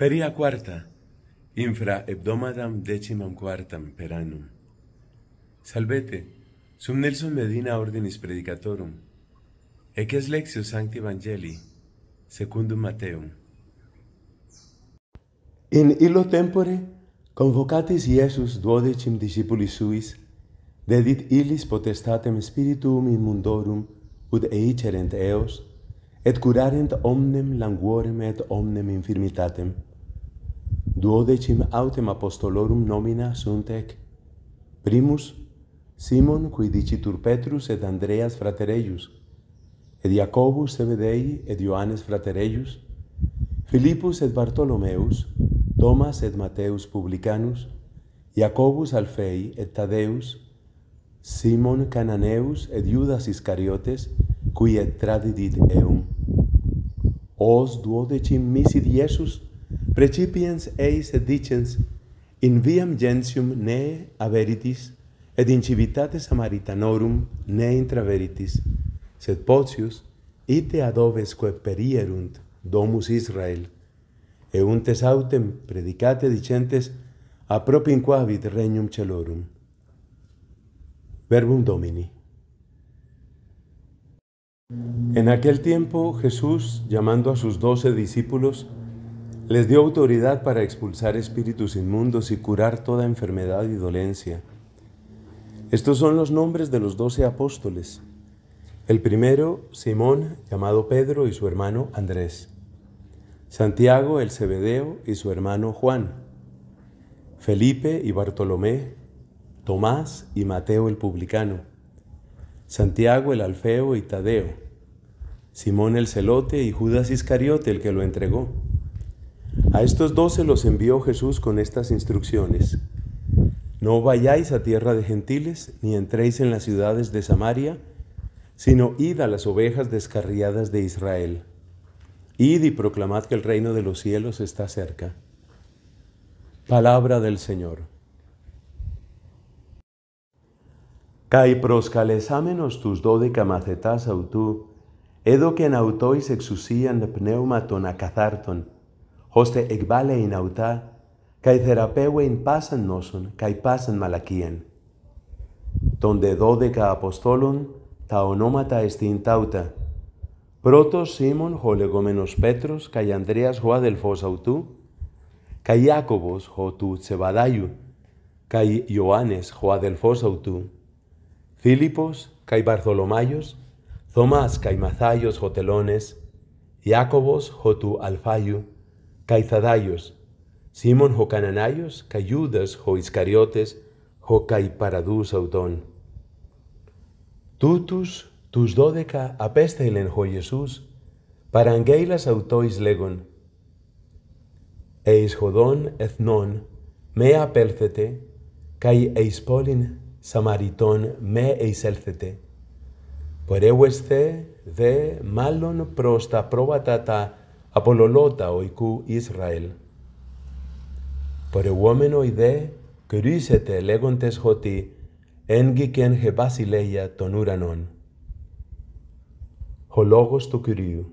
Feria quarta, infra hebdomadam decimam quartam per annum. Salvete, sum Nelson Medina ordinis predicatorum, eces lexio sancti evangelii, secundum Mateum. In illo tempore, convocatis Iesus duodecim discipulis suis, dedit illis potestatem spiritum in mundorum, ut eicerent eos, et curarent omnem languorem et omnem infirmitatem duodecim autem apostolorum nomina sunt ec primus Simon qui dicitur Petrus et Andreas fratereius et Jacobus Zebedei et Ioannes fratereius Philippus et Bartolomeus, Thomas et Matthaeus publicanus Jacobus Alfei et Thaddeus Simon Cananeus et Judas Iscariotes qui et tradidit eum Os duodecim misit Iesus Precipiens eis et dicens, in viam gentium ne averitis, et in civitate samaritanorum ne intraveritis, sed potius, ite ad oves perierunt domus Israel, e untes autem predicate dicentes, a propin quavit regnum celorum. Verbum Domini. En aquel tiempo, Jesús, llamando a sus doce discípulos, Les dio autoridad para expulsar espíritus inmundos y curar toda enfermedad y dolencia. Estos son los nombres de los doce apóstoles. El primero, Simón, llamado Pedro, y su hermano Andrés. Santiago el Cebedeo y su hermano Juan. Felipe y Bartolomé. Tomás y Mateo el publicano. Santiago el Alfeo y Tadeo. Simón el Celote y Judas Iscariote el que lo entregó. A estos doce los envió Jesús con estas instrucciones. No vayáis a tierra de gentiles, ni entréis en las ciudades de Samaria, sino id a las ovejas descarriadas de Israel. Id y proclamad que el reino de los cielos está cerca. Palabra del Señor. Kai proscalesámenos tus macetas autú, edo que en autois exusían pneumaton acazarton, ώστε ekbale ειν' αυτά καί therapeue ειν' πάσαν νόσον καί πάσαν μαλακίαν. Τον δε δώδεκα Αποστόλων τα ονόματα εστίν τάουτα. Πρώτος Σίμων, ο λεγόμενος Πέτρος, καί Ανδρέας, ο αδελφός αυτού, καί Ιάκωβος, ο του Τσεβαδάιου, καί Ιωάννης, ο αδελφός αυτού, Φίλιππος, καί Βαρθολομάιος Θωμάς, καί Μαθάιος, ο Τελώνες, Ιάκωβος, ο του Αλφάιου, και Zadayos, Σίμων χω Κανανάιος, και Ιούδας χω Ισκαριώτες, χω Καὶ Παραδούς αὐτόν. Τούτους τους δώδεκα απέστειλεν ο Ιησούς, παραγγέιλας αυτό χοδόν εθνών με απέλθετε, καί εις χωδόν Σαμαριτών με εισέλθετε. Πορεύεστε δε μάλλον προς τα πρόβατα τα απολολότα ο οικού Ισραήλ. Παρευόμενο δε κρίσετε λέγοντες ότι έγκυκεν χε βασιλεία των ουρανών. Ο λόγος του Κυρίου.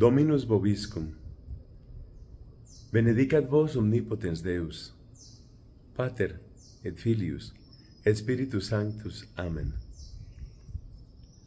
Dominus βοβίσκουμ. Benedicat vos omnipotens Deus, Πάτερ et Filius et Spiritus Sanctus. Amen.